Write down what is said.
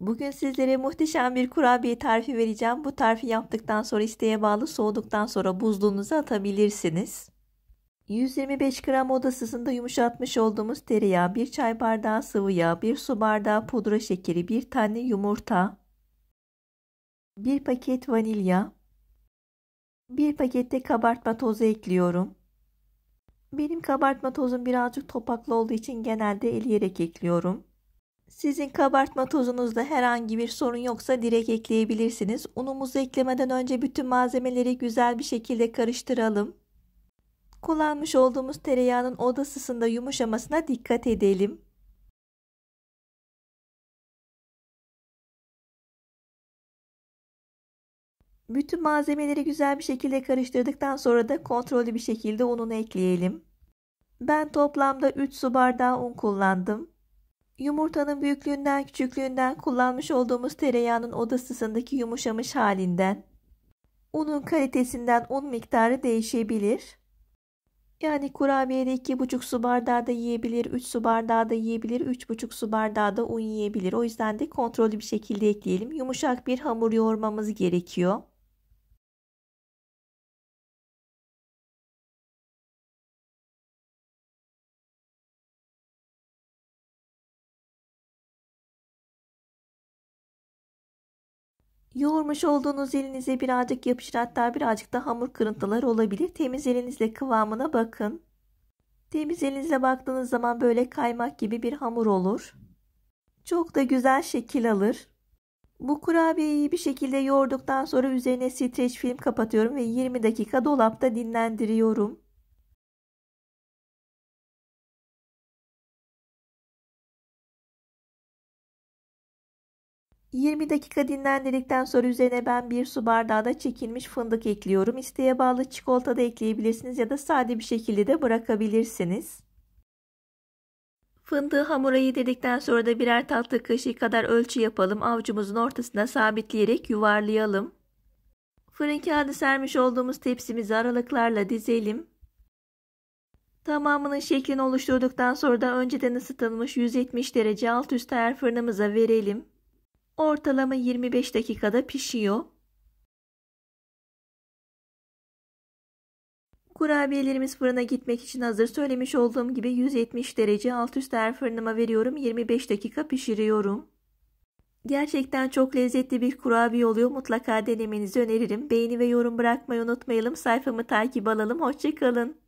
Bugün sizlere muhteşem bir kurabiye tarifi vereceğim. Bu tarifi yaptıktan sonra isteğe bağlı soğuduktan sonra buzluğunuza atabilirsiniz. 125 gram odasısında yumuşatmış olduğumuz tereyağı, 1 çay bardağı sıvı yağ, 1 su bardağı pudra şekeri, 1 tane yumurta, 1 paket vanilya, 1 pakette kabartma tozu ekliyorum. Benim kabartma tozum birazcık topaklı olduğu için genelde eleyerek ekliyorum. Sizin kabartma tozunuzda herhangi bir sorun yoksa direkt ekleyebilirsiniz. Unumuzu eklemeden önce bütün malzemeleri güzel bir şekilde karıştıralım. Kullanmış olduğumuz tereyağının oda sısında yumuşamasına dikkat edelim. Bütün malzemeleri güzel bir şekilde karıştırdıktan sonra da kontrollü bir şekilde ununu ekleyelim. Ben toplamda 3 su bardağı un kullandım. Yumurtanın büyüklüğünden küçüklüğünden kullanmış olduğumuz tereyağının oda odasısındaki yumuşamış halinden, unun kalitesinden un miktarı değişebilir. Yani kurabiyede 2,5 su bardağı da yiyebilir, 3 su bardağı da yiyebilir, 3,5 su bardağı da un yiyebilir. O yüzden de kontrollü bir şekilde ekleyelim. Yumuşak bir hamur yoğurmamız gerekiyor. Yoğurmuş olduğunuz elinize birazcık yapışır hatta birazcık da hamur kırıntıları olabilir. Temiz elinizle kıvamına bakın. Temiz elinizle baktığınız zaman böyle kaymak gibi bir hamur olur. Çok da güzel şekil alır. Bu kurabiyeyi bir şekilde yoğurduktan sonra üzerine streç film kapatıyorum ve 20 dakika dolapta dinlendiriyorum. 20 dakika dinlendirdikten sonra üzerine ben bir su bardağı da çekilmiş fındık ekliyorum. İsteğe bağlı çikolata da ekleyebilirsiniz ya da sade bir şekilde de bırakabilirsiniz. Fındığı hamura yedirdikten sonra da birer tatlı kaşığı kadar ölçü yapalım. Avcumuzun ortasına sabitleyerek yuvarlayalım. Fırın kağıdı sermiş olduğumuz tepsimizi aralıklarla dizelim. Tamamının şeklini oluşturduktan sonra da önceden ısıtılmış 170 derece alt üst ayar fırınımıza verelim. Ortalama 25 dakikada pişiyor. Kurabiyelerimiz fırına gitmek için hazır. Söylemiş olduğum gibi 170 derece alt üst ayar fırınıma veriyorum. 25 dakika pişiriyorum. Gerçekten çok lezzetli bir kurabiye oluyor. Mutlaka denemenizi öneririm. Beğeni ve yorum bırakmayı unutmayalım. Sayfamı takip alalım. Hoşçakalın.